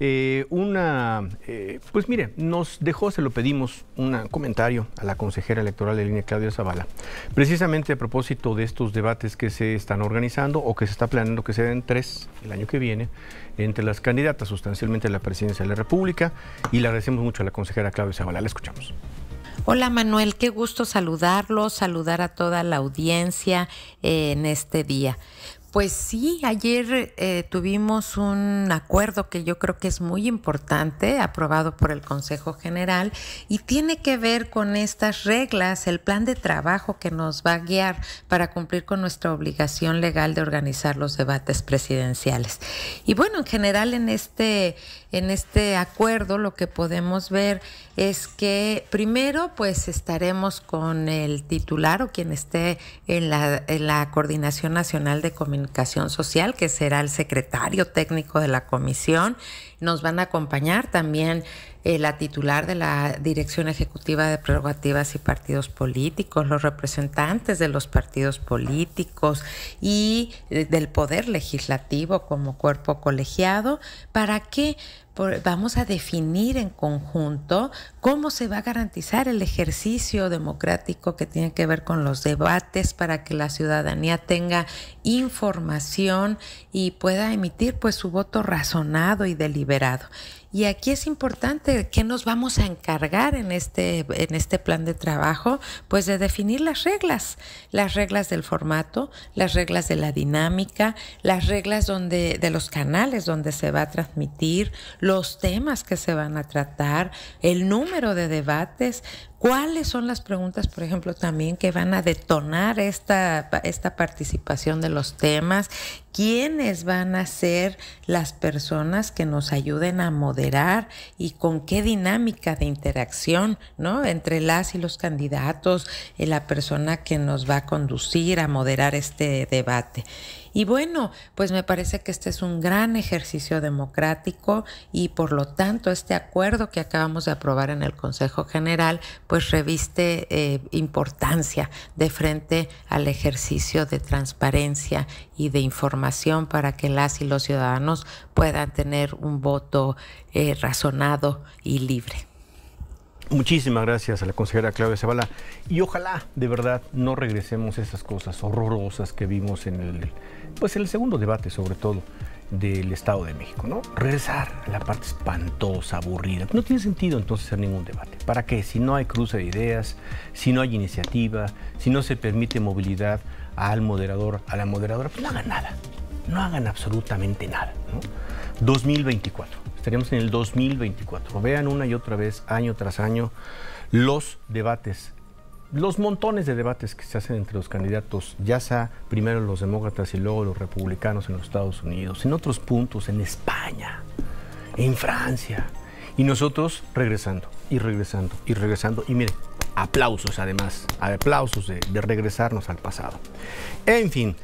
Eh, una, eh, pues mire, nos dejó, se lo pedimos, un comentario a la consejera electoral de línea Claudia Zavala, precisamente a propósito de estos debates que se están organizando o que se está planeando que se den tres el año que viene entre las candidatas sustancialmente a la presidencia de la República y le agradecemos mucho a la consejera Claudia Zavala, la escuchamos. Hola Manuel, qué gusto saludarlo, saludar a toda la audiencia eh, en este día. Pues sí, ayer eh, tuvimos un acuerdo que yo creo que es muy importante, aprobado por el Consejo General, y tiene que ver con estas reglas, el plan de trabajo que nos va a guiar para cumplir con nuestra obligación legal de organizar los debates presidenciales. Y bueno, en general en este, en este acuerdo lo que podemos ver es que primero pues estaremos con el titular o quien esté en la, en la Coordinación Nacional de Comunicación Social, que será el secretario técnico de la comisión. Nos van a acompañar también eh, la titular de la Dirección Ejecutiva de Prerrogativas y Partidos Políticos, los representantes de los partidos políticos y eh, del Poder Legislativo como cuerpo colegiado. ¿Para que vamos a definir en conjunto cómo se va a garantizar el ejercicio democrático que tiene que ver con los debates para que la ciudadanía tenga información y pueda emitir pues su voto razonado y deliberado. Y aquí es importante que nos vamos a encargar en este, en este plan de trabajo, pues de definir las reglas, las reglas del formato, las reglas de la dinámica, las reglas donde, de los canales donde se va a transmitir, los temas que se van a tratar, el número de debates, ¿Cuáles son las preguntas, por ejemplo, también que van a detonar esta, esta participación de los temas? ¿Quiénes van a ser las personas que nos ayuden a modelar? y con qué dinámica de interacción, ¿no? Entre las y los candidatos, y eh, la persona que nos va a conducir a moderar este debate. Y bueno, pues me parece que este es un gran ejercicio democrático y por lo tanto este acuerdo que acabamos de aprobar en el Consejo General pues reviste eh, importancia de frente al ejercicio de transparencia y de información para que las y los ciudadanos puedan tener un voto eh, razonado y libre. Muchísimas gracias a la consejera Claudia Zavala y ojalá de verdad no regresemos a esas cosas horrorosas que vimos en el, pues, el segundo debate sobre todo del Estado de México, ¿no? Regresar a la parte espantosa, aburrida. No tiene sentido entonces hacer ningún debate. ¿Para qué? Si no hay cruce de ideas, si no hay iniciativa, si no se permite movilidad al moderador, a la moderadora, pues no hagan nada. No hagan absolutamente nada, 2024 estaríamos en el 2024. Vean una y otra vez, año tras año, los debates los montones de debates que se hacen entre los candidatos, ya sea primero los demócratas y luego los republicanos en los Estados Unidos, en otros puntos, en España, en Francia, y nosotros regresando, y regresando, y regresando, y miren, aplausos además, aplausos de regresarnos al pasado. En fin,